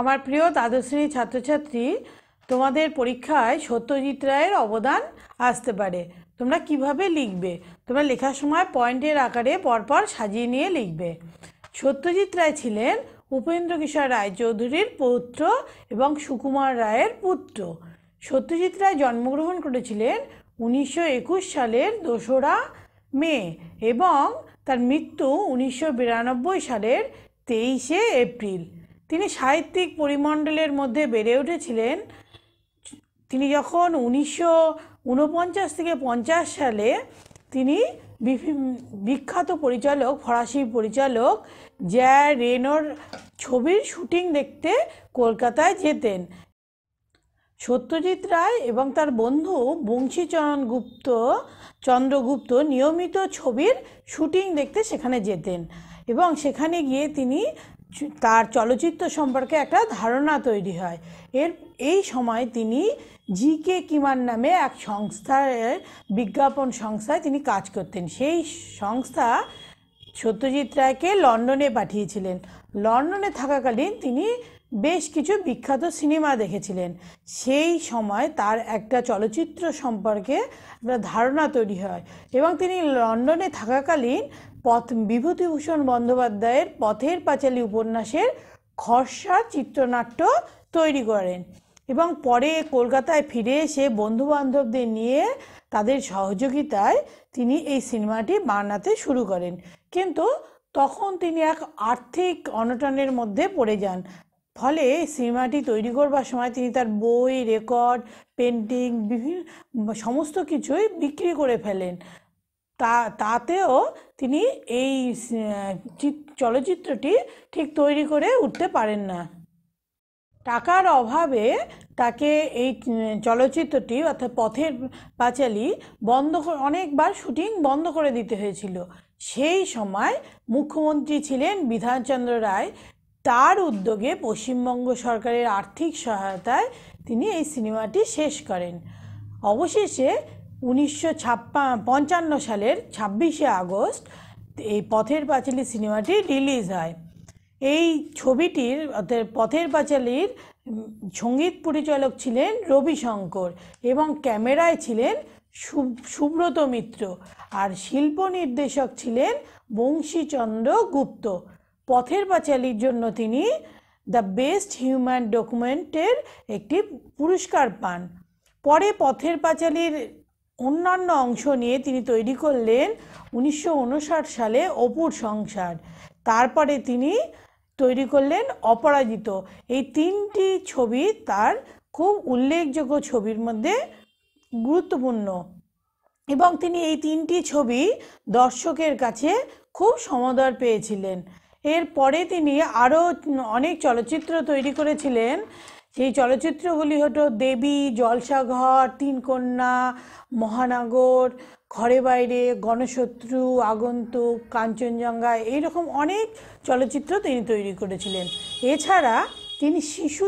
আমার প্রিয় দ্বাদশ শ্রেণীর ছাত্রছাত্রী তোমাদের পরীক্ষায় সত্যজিৎ রায়ের অবদান আসতে পারে তোমরা কিভাবে লিখবে তোমরা লেখার সময় পয়েন্টের আকারে পরপর সাজিয়ে নিয়ে লিখবে সত্যজিৎ রায় ছিলেন উপেন্দ্র কিশোর রায়চৌধুরীর পৌত্র এবং সুকুমার রায়ের পুত্র সত্যজিৎ রায় জন্মগ্রহণ করেছিলেন উনিশশো সালের দোসরা মে এবং তার মৃত্যু উনিশশো সালের তেইশে এপ্রিল তিনি সাহিত্যিক পরিমণ্ডলের মধ্যে বেড়ে উঠেছিলেন তিনি যখন উনিশশো উনপঞ্চাশ থেকে পঞ্চাশ সালে তিনি বিখ্যাত পরিচালক ফরাসি পরিচালক জ্যা রেনোর ছবির শুটিং দেখতে কলকাতায় যেতেন সত্যজিৎ রায় এবং তার বন্ধু বংশীচরণ গুপ্ত চন্দ্রগুপ্ত নিয়মিত ছবির শুটিং দেখতে সেখানে যেতেন এবং সেখানে গিয়ে তিনি তার চলচ্চিত্র সম্পর্কে একটা ধারণা তৈরি হয় এর এই সময় তিনি জি কে কিমান নামে এক সংস্থার বিজ্ঞাপন সংস্থায় তিনি কাজ করতেন সেই সংস্থা সত্যজিৎ রায়কে লন্ডনে পাঠিয়েছিলেন লন্ডনে থাকাকালীন তিনি বেশ কিছু বিখ্যাত সিনেমা দেখেছিলেন সেই সময় তার একটা চলচ্চিত্র সম্পর্কে একটা ধারণা তৈরি হয় এবং তিনি লন্ডনে থাকাকালীন পথ বিভূতিভূষণ বন্দ্যোপাধ্যায়ের পথের পাঁচালী উপন্যাসের খরসা চিত্রনাট্য তৈরি করেন এবং পরে কলকাতায় ফিরে এসে বন্ধুবান্ধবদের নিয়ে তাদের সহযোগিতায় তিনি এই সিনেমাটি বানাতে শুরু করেন কিন্তু তখন তিনি এক আর্থিক অনটনের মধ্যে পড়ে যান ফলে সিনেমাটি তৈরি করবার সময় তিনি তার বই রেকর্ড পেন্টিং বিভিন্ন সমস্ত কিছুই বিক্রি করে ফেলেন তা তাতেও তিনি এই চলচ্চিত্রটি ঠিক তৈরি করে উঠতে পারেন না টাকার অভাবে তাকে এই চলচ্চিত্রটি অর্থাৎ পথের পাঁচালী বন্ধ অনেকবার শুটিং বন্ধ করে দিতে হয়েছিল সেই সময় মুখ্যমন্ত্রী ছিলেন বিধানচন্দ্র রায় তার উদ্যোগে পশ্চিমবঙ্গ সরকারের আর্থিক সহায়তায় তিনি এই সিনেমাটি শেষ করেন অবশেষে উনিশশো পঞ্চান্ন সালের ছাব্বিশে আগস্ট এই পথের পাঁচালী সিনেমাটি রিলিজ হয় এই ছবিটির অর্থাৎ পথের পাঁচালীর সঙ্গীত পরিচালক ছিলেন রবি শঙ্কর এবং ক্যামেরায় ছিলেন সুব্রত মিত্র আর শিল্প নির্দেশক ছিলেন বংশীচন্দ্র গুপ্ত পথের পাঁচালীর জন্য তিনি দ্য বেস্ট হিউম্যান ডকুমেন্টের একটি পুরস্কার পান পরে পথের পাঁচালীর অন্যান্য অংশ নিয়ে তিনি তৈরি করলেন উনিশশো সালে অপুর সংসার তারপরে তিনি তৈরি করলেন অপরাজিত এই তিনটি ছবি তার খুব উল্লেখযোগ্য ছবির মধ্যে গুরুত্বপূর্ণ এবং তিনি এই তিনটি ছবি দর্শকের কাছে খুব সমাদর পেয়েছিলেন এরপরে তিনি আরও অনেক চলচ্চিত্র তৈরি করেছিলেন সেই চলচ্চিত্রগুলি হলো দেবী জলসাঘর তিন কন্যা মহানগর ঘরে বাইরে গণশত্রু আগন্তুক কাঞ্চনজঙ্ঘা এইরকম অনেক চলচ্চিত্র তিনি তৈরি করেছিলেন এছাড়া তিনি শিশু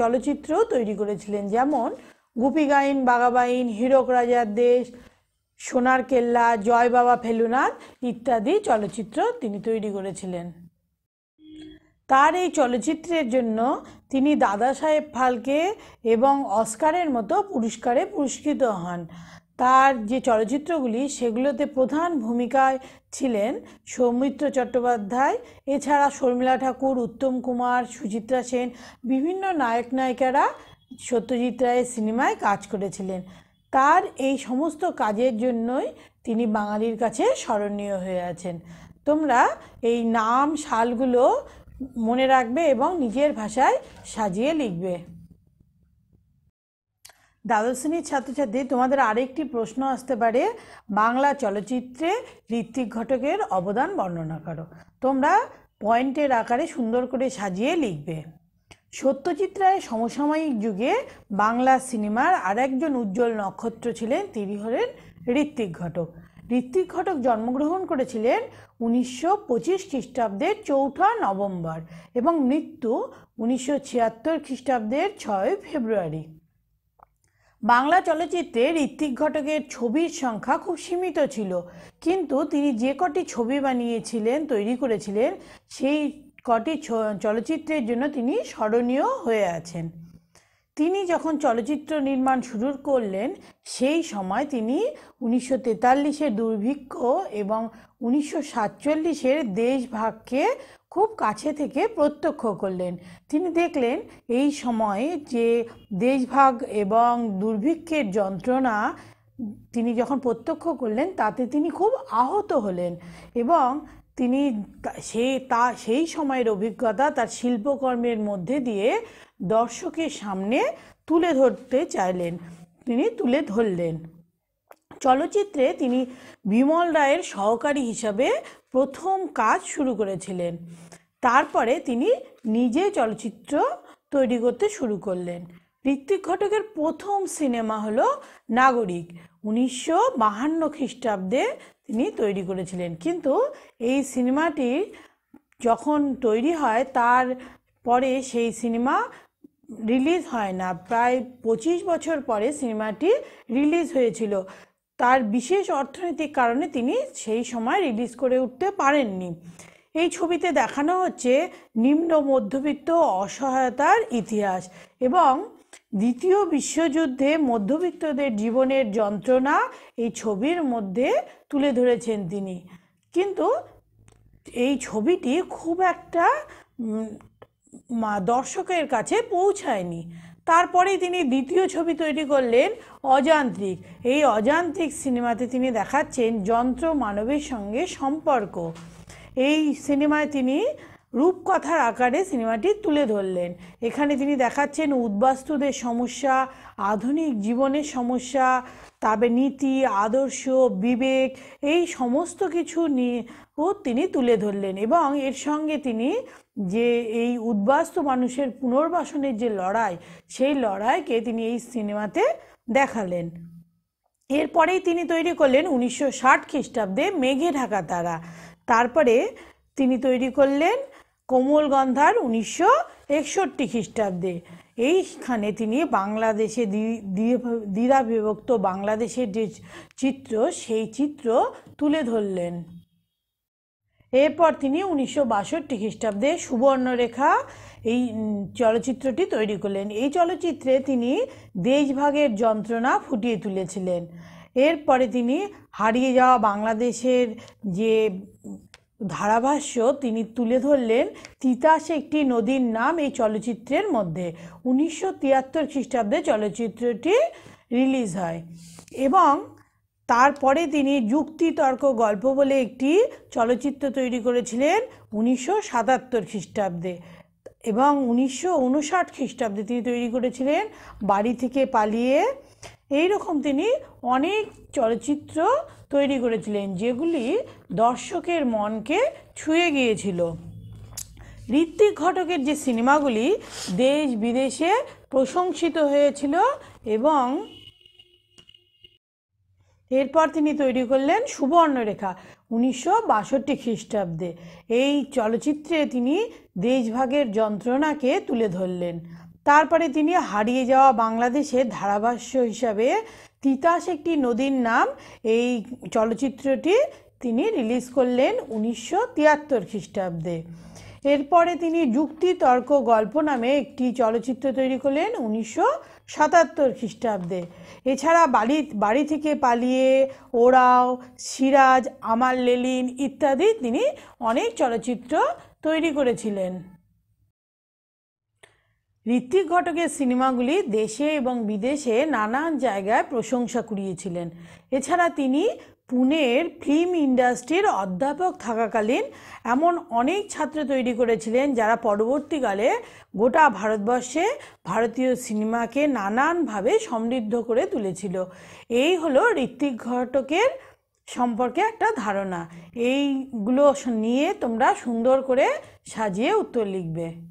চলচ্চিত্রও তৈরি করেছিলেন যেমন গুপি গাইন বাগাবাইন হীরক রাজার দেশ সোনার কেল্লা জয় বাবা ফেলুনাথ ইত্যাদি চলচ্চিত্র তিনি তৈরি করেছিলেন তার এই চলচ্চিত্রের জন্য তিনি দাদা সাহেব ফালকে এবং অস্কারের মতো পুরস্কারে পুরস্কৃত হন তার যে চলচ্চিত্রগুলি সেগুলোতে প্রধান ভূমিকায় ছিলেন সৌমিত্র চট্টোপাধ্যায় এছাড়া শর্মিলা ঠাকুর উত্তম কুমার সুচিত্রা সেন বিভিন্ন নায়ক নায়িকারা সত্যজিৎ রায়ের সিনেমায় কাজ করেছিলেন তার এই সমস্ত কাজের জন্যই তিনি বাঙালির কাছে স্মরণীয় হয়ে আছেন তোমরা এই নাম সালগুলো মনে রাখবে এবং নিজের ভাষায় সাজিয়ে লিখবে দ্বাদশ শ্রেণীর ছাত্রছাত্রী তোমাদের আরেকটি প্রশ্ন আসতে পারে বাংলা চলচ্চিত্রে ঋত্বিক ঘটকের অবদান বর্ণনা করো তোমরা পয়েন্টের আকারে সুন্দর করে সাজিয়ে লিখবে সত্যজিৎ রায়ের সমসাময়িক যুগে বাংলা সিনেমার আরেকজন উজ্জ্বল নক্ষত্র ছিলেন তিনি হলেন ঋত্বিক ঘটক ঋত্বিক ঘটক জন্মগ্রহণ করেছিলেন উনিশশো পঁচিশ খ্রিস্টাব্দের চৌঠা নভেম্বর এবং মৃত্যু উনিশশো ছিয়াত্তর খ্রিস্টাব্দের ছয় ফেব্রুয়ারি বাংলা চলচ্চিত্রে ঋত্বিক ঘটকের ছবির সংখ্যা খুব সীমিত ছিল কিন্তু তিনি যে কটি ছবি বানিয়েছিলেন তৈরি করেছিলেন সেই কটি চলচ্চিত্রের জন্য তিনি স্মরণীয় হয়ে আছেন তিনি যখন চলচ্চিত্র নির্মাণ শুরু করলেন সেই সময় তিনি উনিশশো তেতাল্লিশের দুর্ভিক্ষ এবং উনিশশো সাতচল্লিশের দেশভাগকে খুব কাছে থেকে প্রত্যক্ষ করলেন তিনি দেখলেন এই সময়ে যে দেশভাগ এবং দুর্ভিক্ষের যন্ত্রণা তিনি যখন প্রত্যক্ষ করলেন তাতে তিনি খুব আহত হলেন এবং তিনি সে তা সেই সময়ের অভিজ্ঞতা তার শিল্পকর্মের মধ্যে দিয়ে দর্শকের সামনে তুলে ধরতে চাইলেন তিনি তুলে ধরলেন চলচ্চিত্রে তিনি বিমল রায়ের সহকারী হিসাবে প্রথম কাজ শুরু করেছিলেন তারপরে তিনি নিজে চলচ্চিত্র তৈরি করতে শুরু করলেন ঋত্বিক ঘটকের প্রথম সিনেমা হলো নাগরিক উনিশশো বাহান্ন খ্রিস্টাব্দে তিনি তৈরি করেছিলেন কিন্তু এই সিনেমাটি যখন তৈরি হয় তার পরে সেই সিনেমা রিলিজ হয় না প্রায় পঁচিশ বছর পরে সিনেমাটি রিলিজ হয়েছিল তার বিশেষ অর্থনৈতিক কারণে তিনি সেই সময় রিলিজ করে উঠতে পারেননি এই ছবিতে দেখানো হচ্ছে নিম্ন মধ্যবিত্ত অসহায়তার ইতিহাস এবং দ্বিতীয় বিশ্বযুদ্ধে মধ্যবিত্তদের জীবনের যন্ত্রণা এই ছবির মধ্যে তুলে ধরেছেন তিনি কিন্তু এই ছবিটি খুব একটা দর্শকের কাছে পৌঁছায়নি তারপরে তিনি দ্বিতীয় ছবি তৈরি করলেন অযান্ত্রিক এই অযান্ত্রিক সিনেমাতে তিনি দেখাচ্ছেন যন্ত্র মানবের সঙ্গে সম্পর্ক এই সিনেমায় তিনি রূপকথার আকারে সিনেমাটি তুলে ধরলেন এখানে তিনি দেখাচ্ছেন উদ্বাস্তুদের সমস্যা আধুনিক জীবনের সমস্যা তবে নীতি আদর্শ বিবেক এই সমস্ত কিছু নিয়েও তিনি তুলে ধরলেন এবং এর সঙ্গে তিনি যে এই উদ্বাস্তু মানুষের পুনর্বাসনের যে লড়াই সেই লড়াইকে তিনি এই সিনেমাতে দেখালেন এরপরেই তিনি তৈরি করলেন উনিশশো ষাট খ্রিস্টাব্দে মেঘে ঢাকা তারা তারপরে তিনি তৈরি করলেন কোমল গন্ধার উনিশশো একষট্টি খ্রিস্টাব্দে এইখানে তিনি বাংলাদেশে দ্বিধা বিভক্ত বাংলাদেশের যে চিত্র সেই চিত্র তুলে ধরলেন এরপর তিনি উনিশশো বাষট্টি খ্রিস্টাব্দে সুবর্ণরেখা এই চলচ্চিত্রটি তৈরি করলেন এই চলচ্চিত্রে তিনি দেশভাগের যন্ত্রণা ফুটিয়ে তুলেছিলেন এরপরে তিনি হারিয়ে যাওয়া বাংলাদেশের যে ধারাভাষ্য তিনি তুলে ধরলেন তিতাস একটি নদীর নাম এই চলচ্চিত্রের মধ্যে উনিশশো তিয়াত্তর খ্রিস্টাব্দে চলচ্চিত্রটি রিলিজ হয় এবং তারপরে তিনি যুক্তিতর্ক গল্প বলে একটি চলচ্চিত্র তৈরি করেছিলেন উনিশশো সাতাত্তর খ্রিস্টাব্দে এবং উনিশশো উনষাট খ্রিস্টাব্দে তিনি তৈরি করেছিলেন বাড়ি থেকে পালিয়ে এই রকম তিনি অনেক চলচ্চিত্র তৈরি করেছিলেন যেগুলি দর্শকের মনকে ছুঁয়ে গিয়েছিল ঋত্বিক ঘটকের যে সিনেমাগুলি দেশ বিদেশে প্রশংসিত হয়েছিল এবং এরপর তিনি তৈরি করলেন সুবর্ণরেখা উনিশশো বাষট্টি খ্রিস্টাব্দে এই চলচ্চিত্রে তিনি দেশভাগের যন্ত্রণাকে তুলে ধরলেন তারপরে তিনি হারিয়ে যাওয়া বাংলাদেশের ধারাভাষ্য হিসাবে তিতাস একটি নদীর নাম এই চলচ্চিত্রটি তিনি রিলিজ করলেন উনিশশো তিয়াত্তর খ্রিস্টাব্দে এরপরে তিনি যুক্তি তর্ক গল্প নামে একটি চলচ্চিত্র তৈরি করলেন উনিশশো সাতাত্তর খ্রিস্টাব্দে এছাড়া বাড়ি বাড়ি থেকে পালিয়ে ওরাও সিরাজ আমার লেলিন ইত্যাদি তিনি অনেক চলচ্চিত্র তৈরি করেছিলেন ঋত্বিক ঘটকের সিনেমাগুলি দেশে এবং বিদেশে নানান জায়গায় প্রশংসা কুড়িয়েছিলেন এছাড়া তিনি পুনের ফিল্ম ইন্ডাস্ট্রির অধ্যাপক থাকাকালীন এমন অনেক ছাত্র তৈরি করেছিলেন যারা পরবর্তীকালে গোটা ভারতবর্ষে ভারতীয় সিনেমাকে নানানভাবে সমৃদ্ধ করে তুলেছিল এই হলো ঋত্বিক ঘটকের সম্পর্কে একটা ধারণা এইগুলো নিয়ে তোমরা সুন্দর করে সাজিয়ে উত্তর লিখবে